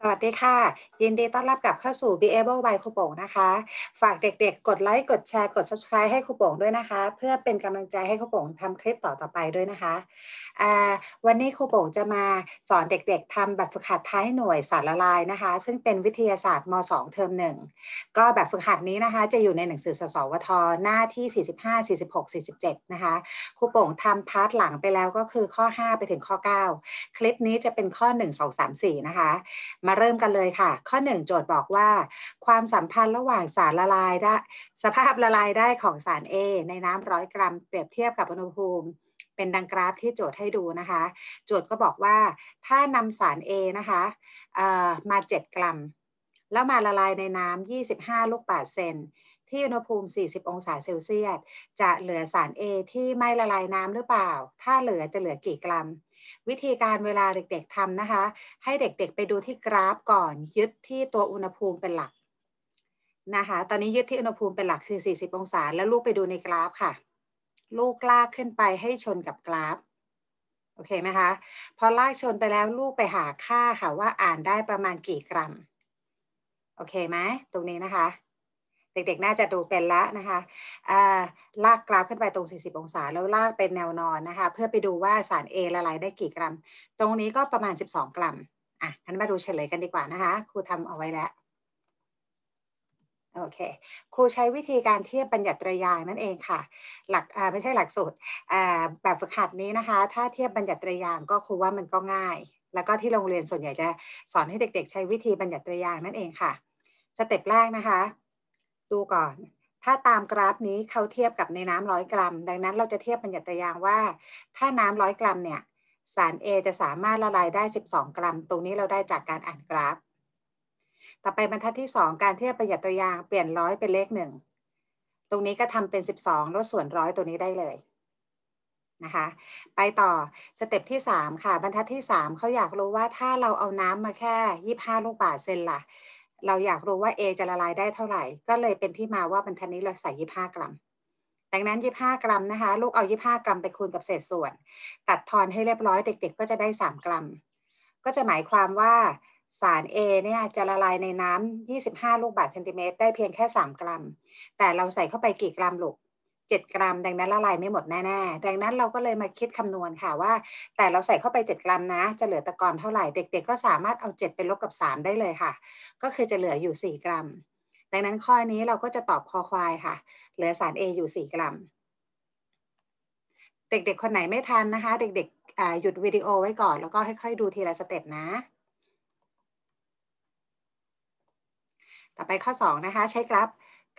สวัสดีค่ะ ยินดีต้อนรับกลับเข้าสู่ Be Able by ครูโป่งนะคะฝากเด็กๆ กดไลค์กดแชร์กด subscribe ให้ครูโป่งด้วยนะคะ เพื่อเป็นกำลังใจให้ครูโป่งทำคลิปต่อๆไปด้วยนะคะวันนี้ครูโป่งจะมาสอนเด็ก ๆทำแบบฝึกหัดท้ายหน่วยสารละลายนะคะ ซึ่งเป็นวิทยาศาสตร์ม .2 เทอมหนึ่งก็แบบฝึกหัดนี้นะคะ จะอยู่ในหนังสือสสวทหน้าที่ 45 46 47นะคะครูโป่งทำพาร์ทหลังไปแล้วก็คือข้อ 5 ไปถึงข้อ 9 คลิปนี้จะเป็นข้อ1 2 3 4 นะคะมาเริ่มกันเลยค่ะ ข้อ 1 โจทย์บอกว่า ความสัมพันธ์ระหว่างสารละลายได้สภาพละลายได้ของสาร A ในน้ำร้อยกรัมเปรียบเทียบกับอุณหภูมิ เป็นดังกราฟที่โจทย์ให้ดูนะคะโจทย์ก็บอกว่าถ้านำสาร A นะคะมา7 กรัมแล้วมาละลายในน้ำ25 ลูกบาศเซน ที่อุณหภูมิ 40 องศาเซลเซียสจะเหลือสาร A ที่ไม่ละลายน้ำหรือเปล่า ถ้าเหลือจะเหลือกี่กรัมวิธีการเวลาเด็ก ๆทำนะคะ ให้เด็ก ๆไปดูที่กราฟก่อนยึดที่ตัวอุณหภูมิเป็นหลักนะคะตอนนี้ยึดที่อุณหภูมิเป็นหลักคือ 40 องศา แล้วลูกไปดูในกราฟค่ะ ลูกลากขึ้นไปให้ชนกับกราฟโอเคไหมคะพอลากชนไปแล้วลูกไปหาค่าค่ะว่าอ่านได้ประมาณกี่กรัมโอเคไหมตรงนี้นะคะเด็ก ๆ น่าจะดูเป็นละนะคะ ลากกราฟขึ้นไปตรง 40 องศา แล้วลากเป็นแนวนอนนะคะเพื่อไปดูว่าสาร A ละลายได้กี่กรัม ตรงนี้ก็ประมาณ 12 กรัม อ่ะงั้นมาดูเฉลยกันดีกว่านะคะ ครูทำเอาไว้แล้ว โอเค ครูใช้วิธีการเทียบบัญญัติตรยางนั่นเองค่ะ หลักไม่ใช่หลักสูตรแบบฝึกหัดนี้นะคะ ถ้าเทียบบัญญัติตรยางก็ครูว่ามันก็ง่าย แล้วก็ที่โรงเรียนส่วนใหญ่จะสอนให้เด็ก ๆ ใช้วิธีบัญญัติตรยางนั่นเองค่ะสเต็ปแรกนะคะดูก่อน ถ้าตามกราฟนี้เขาเทียบกับในน้ำร้อยกรัม ดังนั้นเราจะเทียบบรรยัตยางว่า ถ้าน้ำร้อยกรัมเนี่ยสาร A จะสามารถละลายได้ 12 กรัม ตรงนี้เราได้จากการอ่านกราฟ ต่อไปบรรทัดที่ 2 การเทียบปรรยัตัวยางเปลี่ยนร้อยเป็นเลขหนึ่งตรงนี้ก็ทำเป็น 12ลดส่วนร้อยตัวนี้ได้เลยนะคะ ไปต่อสเต็ปที่3 ค่ะ บรรทัดที่ 3เขาอยากรู้ว่าถ้าเราเอาน้ำมาแค่ 25ลูกบาทเซนล่ะเราอยากรู้ว่า A จะละลายได้เท่าไหร่ ก็เลยเป็นที่มาว่าบรรทัดนี้เราใส่ 25 กรัม ดังนั้น 25 กรัม นะคะ ลูกเอา 25 กรัมไปคูณกับเศษส่วน ตัดทอนให้เรียบร้อย เด็กๆ ก็จะได้ 3 กรัม ก็จะหมายความว่าสาร A เนี่ย จะละลายในน้ำ25 ลูกบาทเซนติเมตร ได้เพียงแค่ 3 กรัม แต่เราใส่เข้าไปกี่ กรัมลูก7 กรัม ดังนั้นละลายไม่หมดแน่ๆ ดังนั้นเราก็เลยมาคิดคำนวณค่ะว่า แต่เราใส่เข้าไป 7 กรัมนะ จะเหลือตะกอนเท่าไหร่ เด็กๆก็สามารถเอา7ไปลบกับ 3 ได้เลยค่ะ ก็คือจะเหลืออยู่ 4 กรัม ดังนั้นข้อนี้เราก็จะตอบคอควายค่ะ เหลือสาร A อยู่ 4 กรัม เด็ก ๆ คนไหนไม่ทันนะคะ เด็กๆ หยุดวิดีโอไว้ก่อน แล้วก็ค่อยๆ ดูทีละสเต็ปนะ ต่อไปข้อ2นะคะใช้กราฟ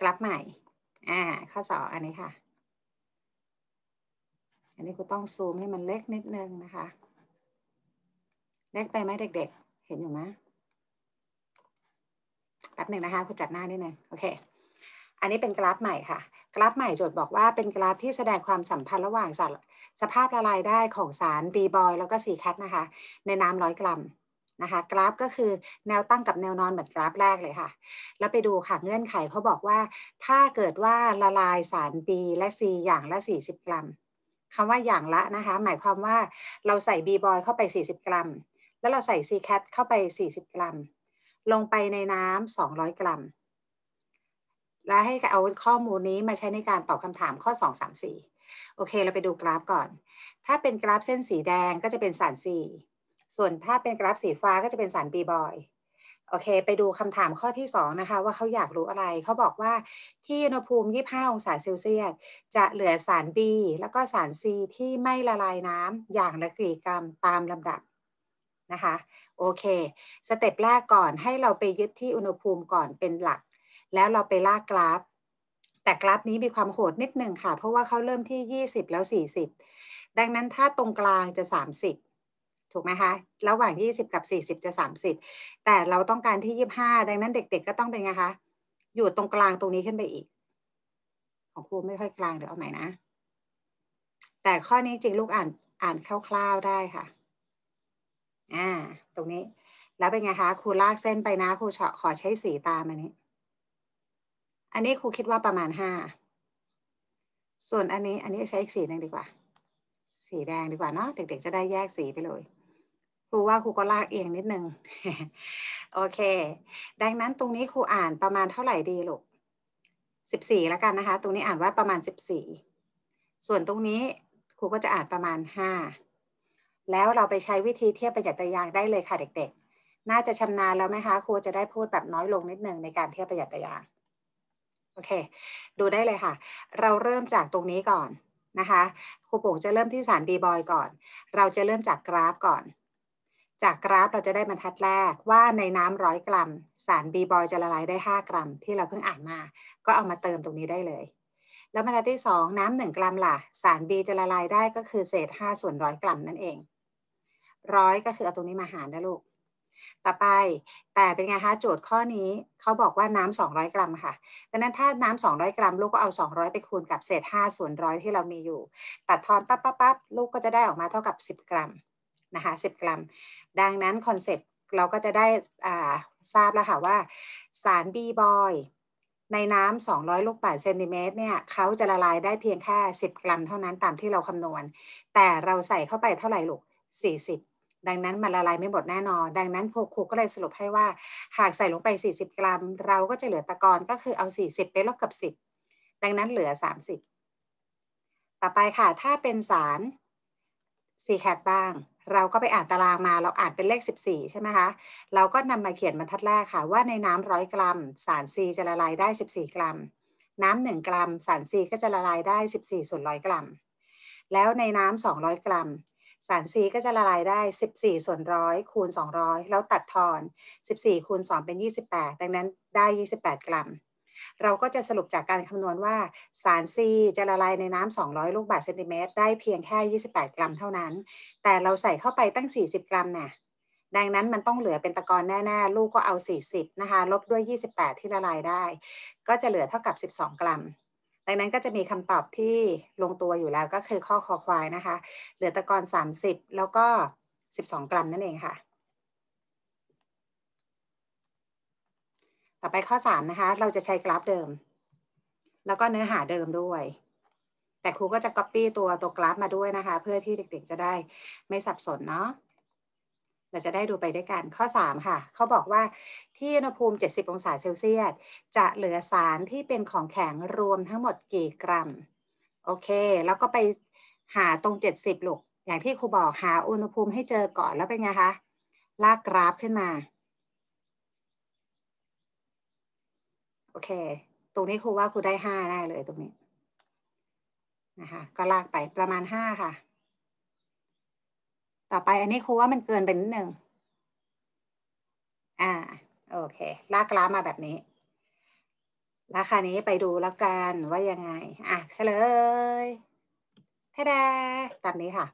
กราฟใหม่ อ่า ข้อ2อันนี้ค่ะอันนี้ครูต้องซูมให้มันเล็กนิดนึงนะคะ เล็กไปไหมเด็กๆ เห็นอยู่ไหมแป๊บหนึ่งนะคะคุณจัดหน้านิดนึงโอเค อันนี้เป็นกราฟใหม่ค่ะ กราฟใหม่โจทย์บอกว่าเป็นกราฟที่แสดงความสัมพันธ์ระหว่างสารสภาพละลายได้ของสารบีบอยแล้วก็สีแคทนะคะ ในน้ำร้อยกรัม นะคะ กราฟก็คือแนวตั้งกับแนวนอนเหมือนกราฟแรกเลยค่ะ แล้วไปดูค่ะเงื่อนไขเขาบอกว่า ถ้าเกิดว่าละลายสารบีและ C อย่างละ 40 กรัมคำว่าอย่างละนะคะหมายความว่าเราใส่บีบอย เข้าไป 40 กรัม แล้วเราใส่ซีแคทเข้าไป 40 กรัม ลงไปในน้ำ200 กรัม และให้เอาข้อมูลนี้มาใช้ในการตอบคำถามข้อ 2 3 4 โอเคเราไปดูกราฟก่อน ถ้าเป็นกราฟเส้นสีแดงก็จะเป็นสาร C ส่วนถ้าเป็นกราฟสีฟ้าก็จะเป็นสารบีบอยโอเค ไปดูคำถามข้อที่2นะคะว่าเขาอยากรู้อะไร เขาบอกว่าที่อุณหภูมิ 25องศาเซลเซียสจะเหลือสาร B แล้วก็สาร C ที่ไม่ละลายน้ำอย่างละกี่กรัมตามลำดับ นะคะ โอเค สเต็ปแรกก่อนให้เราไปยึดที่อุณหภูมิก่อนเป็นหลัก แล้วเราไปลากกราฟ แต่กราฟนี้มีความโหดนิดหนึ่งค่ะ เพราะว่าเขาเริ่มที่ 20 แล้ว 40 ดังนั้นถ้าตรงกลางจะ30ถูกไหมคะ ระหว่าง20กับ40จะ30แต่เราต้องการที่ 25 ดังนั้นเด็ก ๆก็ต้องเป็นไงคะ อยู่ตรงกลางตรงนี้ขึ้นไปอีก ของครูไม่ค่อยกลางเดี๋ยวเอาใหม่นะ แต่ข้อนี้จริงลูกอ่านอ่านคร่าวๆได้ค่ะ อ่า ตรงนี้ แล้วเป็นไงคะ ครูลากเส้นไปนะ ครูขอใช้สีตามอันนี้ อันนี้ครูคิดว่าประมาณห้า ส่วนอันนี้อันนี้ใช้อีกสีแนึงดีกว่า สีแดงดีกว่าเนาะ เด็ก ๆ จะได้แยกสีไปเลยรูว่าครูก็ลากเอียงนิดนึงโอเค ดังนั้นตรงนี้ครูอ่านประมาณเท่าไหร่ดีลูกสิบสี่แล้วกันนะคะ ตรงนี้อ่านว่าประมาณสิบสี่ส่วนตรงนี้ครูก็จะอ่านประมาณห้าแล้วเราไปใช้วิธีเทียบประหยัดตยางได้เลยค่ะเด็กๆ น่าจะชำนาญแล้วไหมคะ ครูจะได้พูดแบบน้อยลงนิดนึงในการเทียบประหยัดตยางโอเค ดูได้เลยค่ะ เราเริ่มจากตรงนี้ก่อนนะคะ ครูปุ๋งจะเริ่มที่สารบีบอยก่อน เราจะเริ่มจากกราฟก่อนจากกราฟเราจะได้บรรทัดแรกว่าในน้ำร้อยกรัมสารบีบอยจะละลายได้ 5 กรัม ที่เราเพิ่งอ่านมา ก็เอามาเติมตรงนี้ได้เลย แล้วบรรทัดที่2น้ำหนึ่งกรัมล่ะ สารบีจะละลายได้ก็คือ เศษ5ส่วนร้อยกรัมนั่นเองร้อยก็คือเอาตรงนี้มาหารนะลูก ต่อไป แต่เป็นไงคะโจทย์ข้อนี้เขาบอกว่าน้ำ200 กรัมค่ะดังนั้นถ้าน้ำ200 กรัม ลูกก็เอา200ไปคูณกับเศษ5ส่วนร้อยที่เรามีอยู่ตัดทอนปั๊บปั๊บปั๊บลูกก็จะได้ออกมาเท่ากับ 10 กรัมนะคะ10กรัม ดังนั้นคอนเซปต์เราก็จะได้ทราบแล้วค่ะว่าสารบีบอยในน้ำ200ลูกบาศก์เซนติเมตรเนี่ยเขาจะละลายได้เพียงแค่ 10 กรัมเท่านั้นตามที่เราคำนวณ แต่เราใส่เข้าไปเท่าไหร่ลูก 40 ดังนั้นมันละลายไม่หมดแน่นอน ดังนั้นครูก็เลยสรุปให้ว่าหากใส่ลงไป 40 กรัม เราก็จะเหลือตะกอนก็คือเอา 40 ไปลบกับ 10 ดังนั้นเหลือ 30 ต่อไปค่ะถ้าเป็นสารซีแคดบ้างเราก็ไปอ่านตารางมาเราอ่านเป็นเลข 14ใช่ไหมคะ เราก็นำมาเขียนบรรทัดแรกค่ะว่าในน้ำร้อยกรัม สาร C จะละลายได้ 14 กรัม น้ำหนึ่งกรัมสาร C ก็จะละลายได้14ส่วนร้อยกรัมแล้วในน้ำ 200 กรัม สาร C ก็จะละลายได้ 14 ส่วนร้อยคูณ200 แล้วตัดทอน 14คูณ2เป็น 28 ดังนั้นได้ 28 กรัมเราก็จะสรุปจากการคำนวณว่าสาร C จะละลายในน้ำ200 ลูกบาทเซนติเมตรได้เพียงแค่ 28 กรัม เท่านั้น แต่เราใส่เข้าไปตั้ง 40 กรัมนะ่ะดังนั้นมันต้องเหลือเป็นตะกอนแน่ๆ ลูกก็เอา 40 นะคะ ลบด้วย 28 ที่ละลายได้ ก็จะเหลือเท่ากับ 12 กรัม ดังนั้นก็จะมีคำตอบที่ลงตัวอยู่แล้วก็คือข้อคอควายนะคะ เหลือตะกอน 30 แล้วก็ 12 กรัมนั่นเองค่ะต่อไปข้อ3นะคะเราจะใช้กราฟเดิม แล้วก็เนื้อหาเดิมด้วย แต่ครูก็จะ Copy ตัวตัวกราฟมาด้วยนะคะ เพื่อที่เด็กๆจะได้ไม่สับสนเนาะเราจะได้ดูไปด้วยกันข้อ 3 ค่ะ เขาบอกว่าที่อุณหภูมิ 70 องศาเซลเซียสจะเหลือสารที่เป็นของแข็งรวมทั้งหมดกี่กรัม โอเค แล้วก็ไปหาตรง 70 ลูก อย่างที่ครูบอกหาอุณหภูมิให้เจอก่อนแล้วเป็นไงคะ ลากกราฟขึ้นมาโอเค ตรงนี้ครูว่าครูได้ห้าได้เลยตรงนี้ นะคะ ก็ลากไปประมาณห้าค่ะ ต่อไปอันนี้ครูว่ามันเกินไปนิดนึง อ่า โอเค ลากกราฟมาแบบนี้ ราคานี้ไปดูแล้วกันว่ายังไง อ่ะเฉลยท่าดตามนี้ค่ะ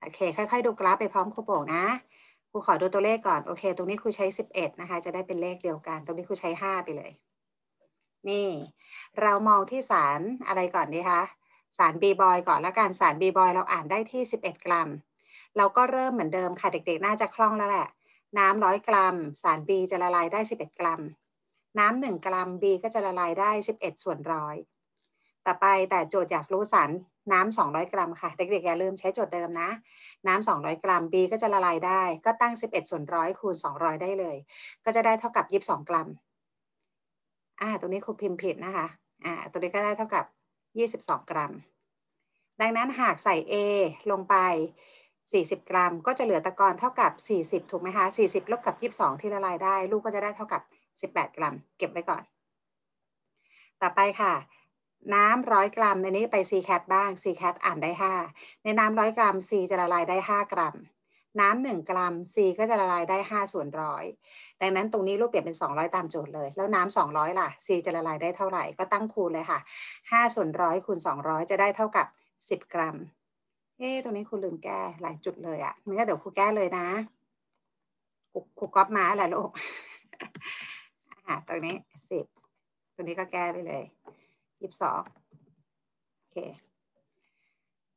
โอเค ค่อยๆ ดูกราฟไปพร้อมครูโป่งนะูขอดูตัวเลขก่อน โอเค ตรงนี้ครูใช้11นะคะ จะได้เป็นเลขเดียวกัน ตรงนี้ครูใช้ 5 ไปเลย นี่ เรามองที่สารอะไรก่อนดีคะ สารบีบอยก่อนแล้วกัน สารบีบอยเราอ่านได้ที่ 11 กรัม เราก็เริ่มเหมือนเดิมค่ะ เด็กๆน่าจะคล่องแล้วแหละ น้ำร้อยกรัม สารบี จะละลายได้ 11 กรัม น้ำหนึ่งกรัมบีก็จะละลายได้ 11 ส่วนร้อย่อไปแต่โจทย์อยากรู้สารน้ำสองร้อยกรัมค่ะเด็กๆอย่าลืมใช้โจทย์เดิมนะ น้ำสองร้อยกรัม B ก็จะละลายได้ก็ตั้งสิบเอ็ดส่วนร้อยคูณสองร้อยได้เลย ก็จะได้เท่ากับยีิบสองกรัมอ่าตรงนี้ครูพิมพ์ผิดนะคะอ่าตรงนี้ก็ได้เท่ากับยี่สิบสองกรัม ดังนั้นหากใส่ A ลงไป 40 กรัม ก็จะเหลือตะกอนเท่ากับ 40 ถูกไหมคะ40 ลบกับ22 ที่ละลายได้ ลูกก็จะได้เท่ากับ 18 กรัม เก็บไว้ก่อน ต่อไปค่ะน้ำร้อยกรัมในนี้ไปีแคดบ้างีแคดอ่านได้ 5 ในน้ำร้อยกรัมซีจะละลายได้ 5 กรัม น้ำหนึ่งกรัมซีก็จะละลายได้5ส่วนร้อยดังนั้นตรงนี้รูปเปลี่ยนเป็น200ตามโจทย์เลย แล้วน้ำ200 ล่ะซีจะละลายได้เท่าไหร่ก็ตั้งคูณเลยค่ะ5ส่วนร้อยคูณ200 จะได้เท่ากับ 10 กรัมเอ๊ตรงนี้ครูลืมแก้หลายจุดเลยอะ่ะงั้นเดี๋ยวครูแก้เลยนะครูก๊อปมาแหละลูกตรงนี้ 10ตรงนี้ก็แก้ไปเลยยี่สิบสอง โอเค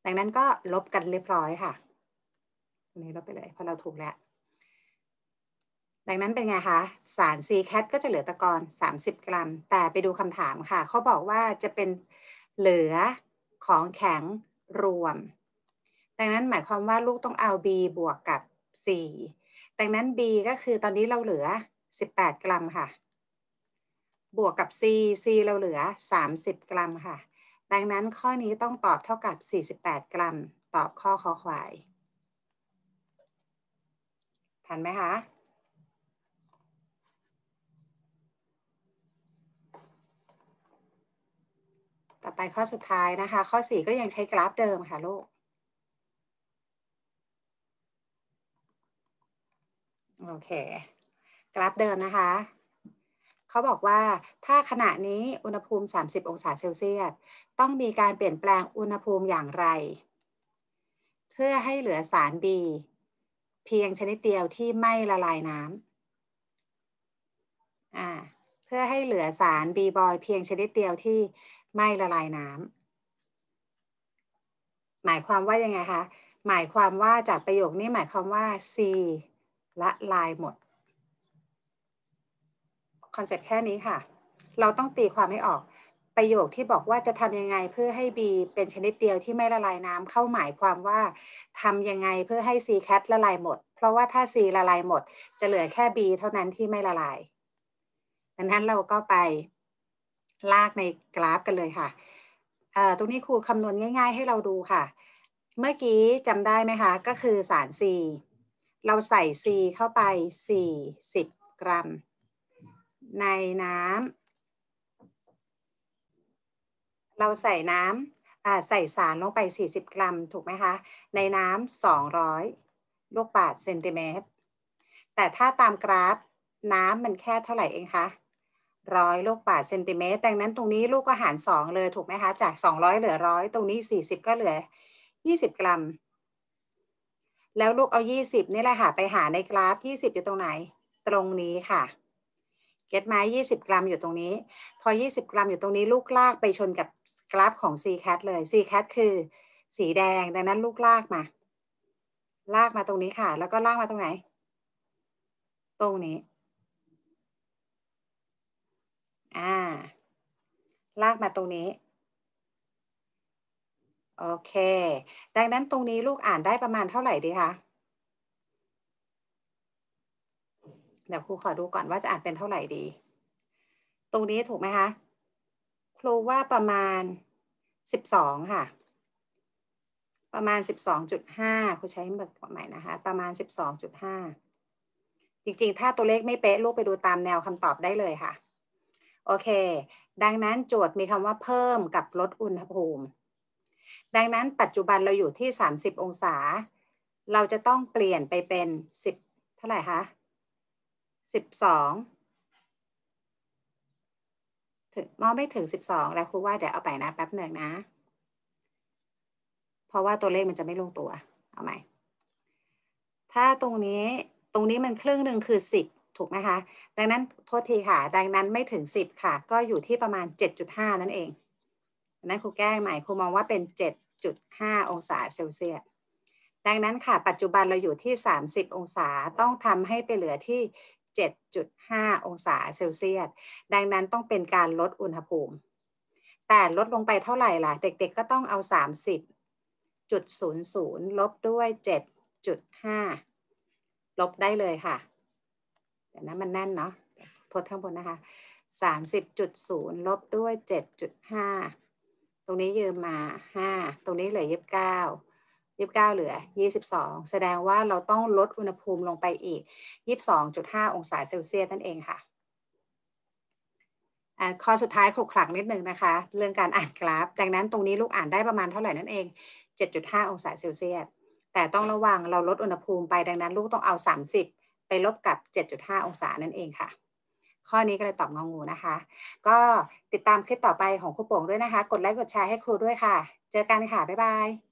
ดังนั้นก็ลบกันเรียบร้อยค่ะตรงนี้ลบไปเลยเพราะเราถูกแล้ว ดังนั้นเป็นไงคะ สาร c แคทก็จะเหลือตะกอน30 กรัม แต่ไปดูคำถามค่ะ เขาบอกว่าจะเป็นเหลือของแข็งรวม ดังนั้นหมายความว่าลูกต้องเอา b บวกกับ c ดังนั้น b ก็คือตอนนี้เราเหลือ 18 กรัมค่ะบวกกับ c c เราเหลือ 30 กรัมค่ะ ดังนั้นข้อนี้ต้องตอบเท่ากับ 48 กรัม ตอบข้อคอควาย ทันไหมคะ ต่อไปข้อสุดท้ายนะคะ ข้อ 4 ก็ยังใช้กราฟเดิมค่ะลูก โอเค กราฟเดิมนะคะเขาบอกว่าถ้าขณะนี้อุณหภูมิ 30 องศาเซลเซียสต้องมีการเปลี่ยนแปลงอุณหภูมิอย่างไร เพื่อให้เหลือสาร B เพียงชนิดเดียวที่ไม่ละลายน้ำเพื่อให้เหลือสาร B บอยเพียงชนิดเดียวที่ไม่ละลายน้ำหมายความว่ายังไงคะ หมายความว่าจากประโยคนี้ หมายความว่า C ละลายหมดคอนเซ็ปต์แค่นี้ค่ะ เราต้องตีความให้ออก ประโยคที่บอกว่าจะทำยังไงเพื่อให้ B เป็นชนิดเดียวที่ไม่ละลายน้ำเข้าหมายความว่า ทำยังไงเพื่อให้ C cat ละลายหมด เพราะว่าถ้า C ละลายหมด จะเหลือแค่ B เท่านั้นที่ไม่ละลาย ดังนั้นเราก็ไปลากในกราฟกันเลยค่ะ ตรงนี้ครูคำนวณง่าย ๆ ให้เราดูค่ะ เมื่อกี้จำได้ไหมคะ ก็คือสาร C เราใส่ C เข้าไป40กรัมในน้ำเราใส่น้ำใส่สารลงไป 40 กรัมถูกไหมคะในน้ำ200ลูกบาทเซนติเมตร แต่ถ้าตามกราฟน้ำมันแค่เท่าไหร่เองคะร้อยลูกบาทเซนติเมตรดังนั้นตรงนี้ลูกก็หาร2เลยถูกไหมคะจาก200เหลือร้อยตรงนี้ 40 ก็เหลือ 20 กรัม แล้วลูกเอา 20 นี่แหละค่ะไปหาในกราฟ 20 อยู่ตรงไหน ตรงนี้ค่ะเก็ตไหมยี่สิบกรัมอยู่ตรงนี้ พอยี่สิบกรัมอยู่ตรงนี้ลูกลากไปชนกับกราฟของ c c a t เลย c c a t คือ สีแดง ดังนั้นลูกลากมา ลากมาตรงนี้ค่ะ แล้วก็ลากมาตรงไหน ตรงนี้อ่าลากมาตรงนี้โอเค ดังนั้นตรงนี้ลูกอ่านได้ประมาณเท่าไหร่ดีคะเดี๋ยวครูขอดูก่อนว่าจะอ่านเป็นเท่าไหร่ดี ตรงนี้ถูกไหมคะครูว่าประมาณสิบสองค่ะ ประมาณสิบสองจุดห้าครูใช้เบบใหม่นะคะ ประมาณสิบสองจุดห้าจริงๆถ้าตัวเลขไม่เป๊ะลูกไปดูตามแนวคำตอบได้เลยค่ะ โอเค ดังนั้นโจทย์มีคำว่าเพิ่มกับลดอุณหภูมิ ดังนั้นปัจจุบันเราอยู่ที่ 30 องศา เราจะต้องเปลี่ยนไปเป็น 10 เท่าไหร่คะสิบสองถึงมองไม่ถึงสิบสองแล้วครูว่าเดี๋ยวเอาไปนะ แป๊บหนึ่งนะ เพราะว่าตัวเลขมันจะไม่ลงตัวเอาไหมถ้าตรงนี้ตรงนี้มันครึ่งหนึ่งคือสิบถูกไหมคะ ดังนั้นโทษทีค่ะ ดังนั้นไม่ถึงสิบค่ะ ก็อยู่ที่ประมาณเจ็ดจุดห้านั่นเองนั้นครูแก้ใหม่ครูมองว่าเป็นเจ็ดจุดห้าองศาเซลเซียสดังนั้นค่ะปัจจุบันเราอยู่ที่ 30 องศาต้องทำให้ไปเหลือที่7.5องศาเซลเซียส ดังนั้นต้องเป็นการลดอุณหภูมิ แต่ลดลงไปเท่าไหร่ล่ะ เด็กๆก็ต้องเอา 30.00 ลบด้วย 7.5 ลบได้เลยค่ะเดี๋ยวนะมันแน่นเนาะทดข้างบนนะคะ 30.0 ลบด้วย 7.5 ตรงนี้ยืมมา 5 ตรงนี้เหลือยีิบเก้า29เหลือ 22 แสดงว่าเราต้องลดอุณหภูมิลงไปอีก 22.5 องศาเซลเซียสนั่นเองค่ะข้อสุดท้ายขลุกขลักนิดนึงนะคะ เรื่องการอ่านกราฟ ดังนั้นตรงนี้ลูกอ่านได้ประมาณเท่าไหร่นั่นเอง 7.5 องศาเซลเซียสแต่ต้องระวัง เราลดอุณหภูมิไปดังนั้นลูกต้องเอา 30 ไปลบกับ 7.5 องศานั่นเองค่ะ ข้อนี้ก็เลยตอบงงูนะคะ ก็ติดตามคลิปต่อไปของครูโป่งด้วยนะคะ กดไลค์กดแชร์ให้ครูด้วยค่ะ เจอกันค่ะบ๊ายบาย